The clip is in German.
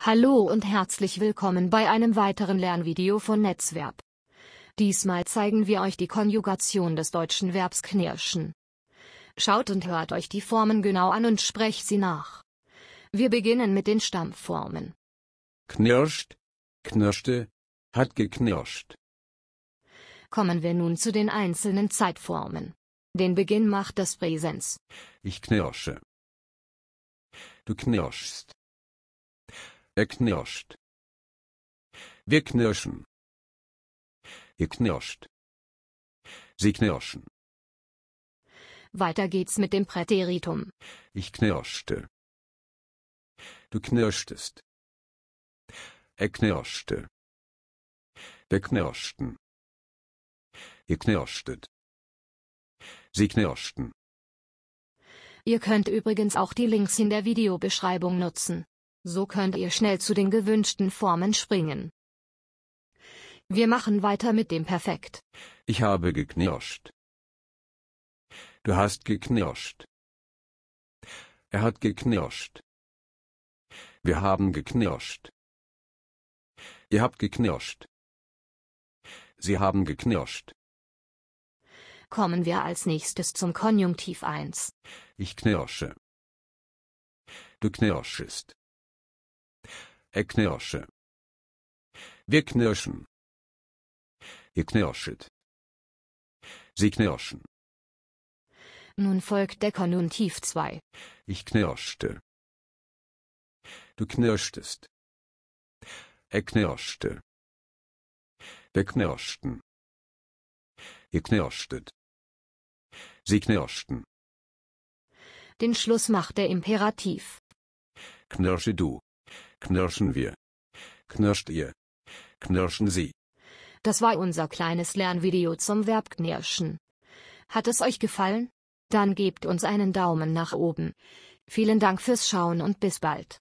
Hallo und herzlich willkommen bei einem weiteren Lernvideo von Netzverb. Diesmal zeigen wir euch die Konjugation des deutschen Verbs knirschen. Schaut und hört euch die Formen genau an und sprecht sie nach. Wir beginnen mit den Stammformen. Knirscht, knirschte, hat geknirscht. Kommen wir nun zu den einzelnen Zeitformen. Den Beginn macht das Präsens. Ich knirsche. Du knirschst. Er knirscht. Wir knirschen. Ihr knirscht. Sie knirschen. Weiter geht's mit dem Präteritum. Ich knirschte. Du knirschtest. Er knirschte. Wir knirschten. Ihr knirschtet. Sie knirschten. Ihr könnt übrigens auch die Links in der Videobeschreibung nutzen. So könnt ihr schnell zu den gewünschten Formen springen. Wir machen weiter mit dem Perfekt. Ich habe geknirscht. Du hast geknirscht. Er hat geknirscht. Wir haben geknirscht. Ihr habt geknirscht. Sie haben geknirscht. Kommen wir als nächstes zum Konjunktiv 1. Ich knirsche. Du knirschest. Er knirsche. Wir knirschen. Ihr knirschet. Sie knirschen. Nun folgt der Konjunktiv 2. Ich knirschte. Du knirschtest. Er knirschte. Wir knirschten. Ihr knirschtet. Sie knirschten. Den Schluss macht der Imperativ. Knirsche du. Knirschen wir. Knirscht ihr. Knirschen Sie. Das war unser kleines Lernvideo zum Verb knirschen. Hat es euch gefallen? Dann gebt uns einen Daumen nach oben. Vielen Dank fürs Schauen und bis bald.